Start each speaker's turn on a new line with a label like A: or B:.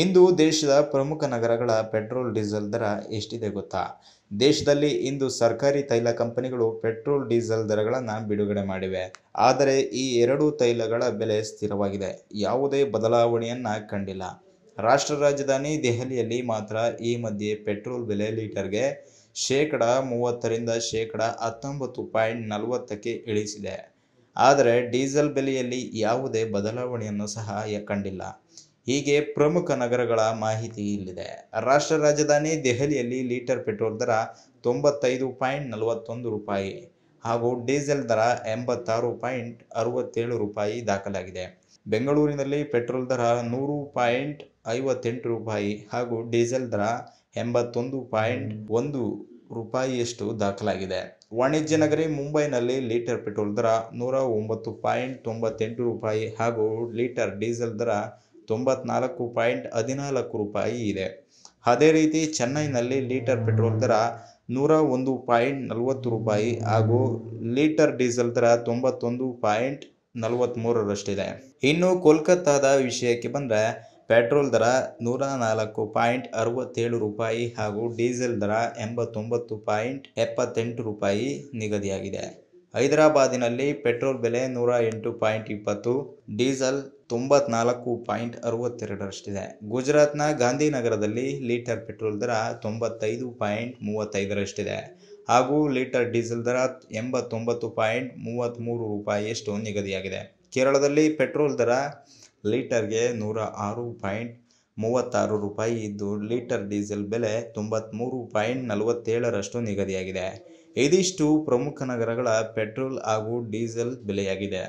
A: ಇಂದು ದೇಶದ ಪ್ರಮುಖ ನಗರಗಳ ಪೆಟ್ರೋಲ್ ಡೀಸೆಲ್ ದರ ಎಷ್ಟಿದೆ ಗೊತ್ತಾ ದೇಶದಲ್ಲಿ ಇಂದು ಸರ್ಕಾರಿ ತೈಲ ಕಂಪನಿಗಳು ಪೆಟ್ರೋಲ್ ಡೀಸೆಲ್ ದರಗಳನ್ನು ಬಿಡುಗಡೆ ಮಾಡಿವೆ ಆದರೆ ಈ ಎರಡು ತೈಲಗಳ ಬೆಲೆ ಸ್ಥಿರವಾಗಿದೆ ಯಾವುದೇ ಬದಲಾವಣೆಯನ್ನು ಕಂಡಿಲ್ಲ ರಾಷ್ಟ್ರ ರಾಜಧಾನಿ ದೆಹಲಿಯಲ್ಲಿ ಮಾತ್ರ ಈ ಮಧ್ಯೆ ಪೆಟ್ರೋಲ್ ಬೆಲೆ ಲೀಟರ್ಗೆ ಶೇಕಡ ಮೂವತ್ತರಿಂದ ಶೇಕಡ ಹತ್ತೊಂಬತ್ತು ಪಾಯಿಂಟ್ ನಲವತ್ತಕ್ಕೆ ಇಳಿಸಿದೆ ಆದರೆ ಡೀಸೆಲ್ ಬೆಲೆಯಲ್ಲಿ ಯಾವುದೇ ಬದಲಾವಣೆಯನ್ನು ಸಹ ಕಂಡಿಲ್ಲ ಹೀಗೆ ಪ್ರಮುಖ ನಗರಗಳ ಮಾಹಿತಿ ಇಲ್ಲಿದೆ ರಾಷ್ಟ್ರ ರಾಜಧಾನಿ ದೆಹಲಿಯಲ್ಲಿ ಲೀಟರ್ ಪೆಟ್ರೋಲ್ ದರ ತೊಂಬತ್ತೈದು ಪಾಯಿಂಟ್ ನಲವತ್ತೊಂದು ರೂಪಾಯಿ ಹಾಗೂ ಡೀಸೆಲ್ ದರ ಎಂಬತ್ತಾರು ಪಾಯಿಂಟ್ ಅರವತ್ತೇಳು ರೂಪಾಯಿ ದಾಖಲಾಗಿದೆ ಬೆಂಗಳೂರಿನಲ್ಲಿ ಪೆಟ್ರೋಲ್ ದರ ನೂರು ಪಾಯಿಂಟ್ ಐವತ್ತೆಂಟು ರೂಪಾಯಿ ಹಾಗೂ ಡೀಸೆಲ್ ದರ ಎಂಬತ್ತೊಂದು ಪಾಯಿಂಟ್ ಒಂದು ರೂಪಾಯಿಯಷ್ಟು ದಾಖಲಾಗಿದೆ ವಾಣಿಜ್ಯ ನಗರಿ ಮುಂಬೈನಲ್ಲಿ ಲೀಟರ್ ಪೆಟ್ರೋಲ್ ದರ ನೂರ ಒಂಬತ್ತು ಪಾಯಿಂಟ್ ತೊಂಬತ್ತೆಂಟು ರೂಪಾಯಿ ಹಾಗೂ ಲೀಟರ್ ಡೀಸೆಲ್ ದರ ತೊಂಬತ್ನಾಲ್ಕು ಪಾಯಿಂಟ್ ಹದಿನಾಲ್ಕು ರೂಪಾಯಿ ಇದೆ ಅದೇ ರೀತಿ ಚೆನ್ನೈನಲ್ಲಿ ಲೀಟರ್ ಪೆಟ್ರೋಲ್ ದರ ನೂರ ಒಂದು ಪಾಯಿಂಟ್ ನಲವತ್ತು ರೂಪಾಯಿ ಹಾಗೂ ಲೀಟರ್ ಡೀಸೆಲ್ ದರ ತೊಂಬತ್ತೊಂದು ಪಾಯಿಂಟ್ ನಲವತ್ತ್ಮೂರರಷ್ಟಿದೆ ಇನ್ನು ಕೋಲ್ಕತ್ತಾದ ವಿಷಯಕ್ಕೆ ಬಂದರೆ ಪೆಟ್ರೋಲ್ ದರ ನೂರ ನಾಲ್ಕು ಪಾಯಿಂಟ್ ಅರವತ್ತೇಳು ರೂಪಾಯಿ ಹಾಗೂ ಡೀಸೆಲ್ ದರ ಎಂಬತ್ತೊಂಬತ್ತು ಪಾಯಿಂಟ್ ಎಪ್ಪತ್ತೆಂಟು ರೂಪಾಯಿ ನಿಗದಿಯಾಗಿದೆ ಹೈದರಾಬಾದಿನಲ್ಲಿ ಪೆಟ್ರೋಲ್ ಬೆಲೆ ನೂರ ಎಂಟು ಪಾಯಿಂಟ್ ಇಪ್ಪತ್ತು ಡೀಸೆಲ್ ತೊಂಬತ್ನಾಲ್ಕು ಪಾಯಿಂಟ್ ಅರವತ್ತೆರಡರಷ್ಟಿದೆ ಗುಜರಾತ್ನ ಗಾಂಧಿನಗರದಲ್ಲಿ ಲೀಟರ್ ಪೆಟ್ರೋಲ್ ದರ ತೊಂಬತ್ತೈದು ಪಾಯಿಂಟ್ ಮೂವತ್ತೈದರಷ್ಟಿದೆ ಹಾಗೂ ಲೀಟರ್ ಡೀಸೆಲ್ ದರ ಎಂಬತ್ತೊಂಬತ್ತು ಪಾಯಿಂಟ್ ಮೂವತ್ತ್ಮೂರು ರೂಪಾಯಿಯಷ್ಟು ನಿಗದಿಯಾಗಿದೆ ಕೇರಳದಲ್ಲಿ ಪೆಟ್ರೋಲ್ ದರ ಲೀಟರ್ಗೆ ನೂರ ಆರು ಪಾಯಿಂಟ್ ಮೂವತ್ತಾರು ರೂಪಾಯಿ ಇದ್ದು ಲೀಟರ್ ಡೀಸೆಲ್ ಬೆಲೆ ತೊಂಬತ್ತ್ಮೂರು ಪಾಯಿಂಟ್ ನಲವತ್ತೇಳರಷ್ಟು ನಿಗದಿಯಾಗಿದೆ ಇದಿಷ್ಟು ಪ್ರಮುಖ ನಗರಗಳ ಪೆಟ್ರೋಲ್ ಹಾಗೂ ಡೀಸೆಲ್ ಬೆಲೆಯಾಗಿದೆ